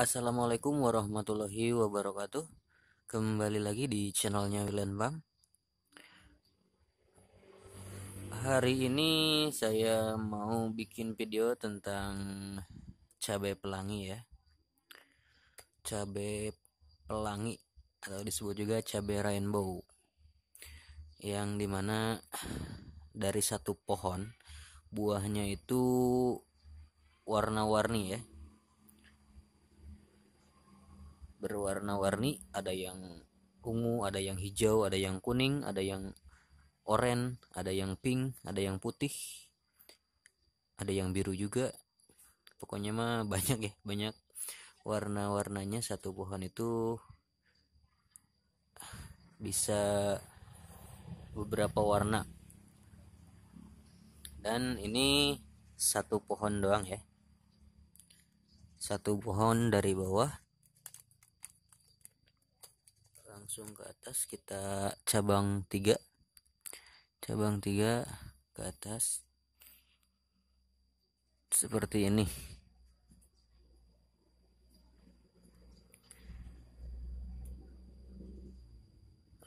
Assalamualaikum warahmatullahi wabarakatuh Kembali lagi di channelnya Wilan Bam Hari ini saya mau bikin video tentang cabai pelangi ya Cabai pelangi atau disebut juga cabai rainbow Yang dimana dari satu pohon buahnya itu warna-warni ya berwarna-warni ada yang ungu ada yang hijau ada yang kuning ada yang oranye ada yang pink ada yang putih ada yang biru juga pokoknya mah banyak ya banyak warna-warnanya satu pohon itu bisa beberapa warna dan ini satu pohon doang ya satu pohon dari bawah langsung ke atas kita cabang tiga cabang tiga ke atas seperti ini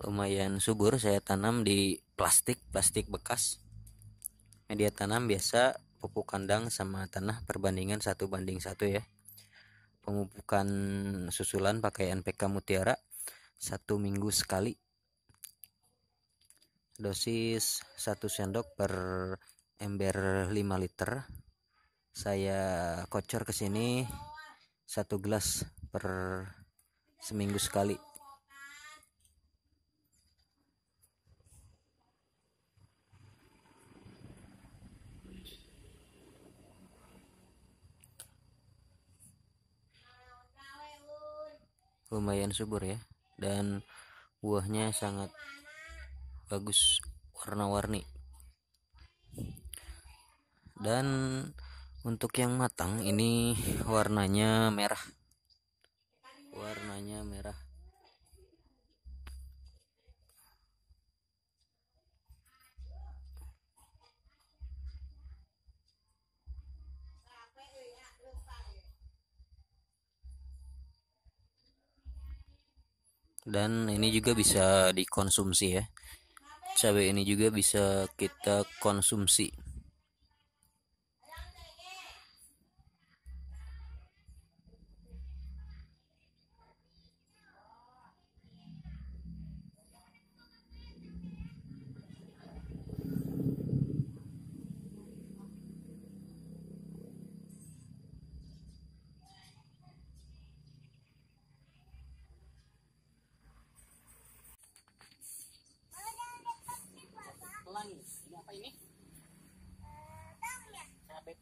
lumayan subur saya tanam di plastik plastik bekas media tanam biasa pupuk kandang sama tanah perbandingan satu banding satu ya pemupukan susulan pakai NPK Mutiara satu minggu sekali dosis satu sendok per ember 5 liter saya kocor ke sini satu gelas per seminggu sekali lumayan subur ya dan buahnya sangat bagus warna-warni dan untuk yang matang ini warnanya merah warnanya merah dan ini juga bisa dikonsumsi ya cabai ini juga bisa kita konsumsi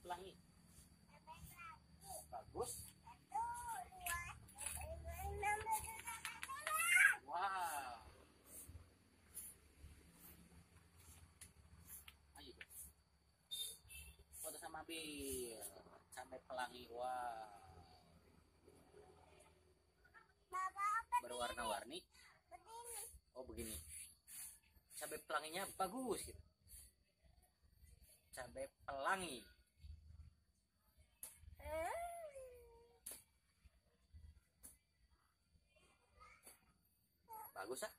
pelangi? Bagus. Sampai pelangi. Wow. Berwarna-warni. Oh begini. Cabai pelanginya bagus gitu. Cabai pelangi. bagus ah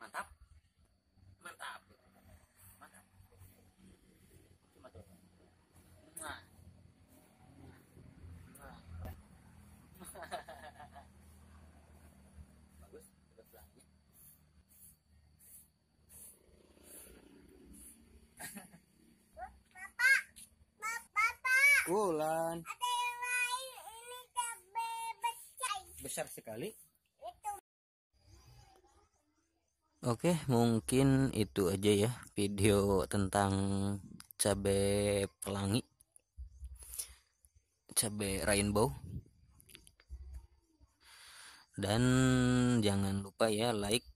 mantap mantap mantap cuma tuh nah, nah. bagus coba belanja Bapak, Bulan. Ada yang lain ini besar, besar sekali. Oke, mungkin itu aja ya video tentang cabai pelangi. cabai rainbow. Dan jangan lupa ya like,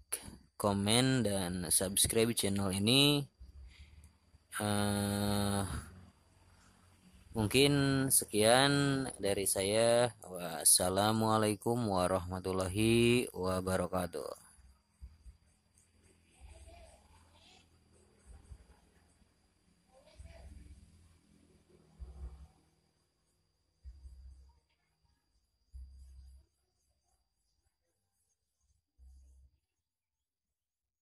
komen dan subscribe channel ini. Uh, mungkin sekian dari saya. Wassalamualaikum warahmatullahi wabarakatuh.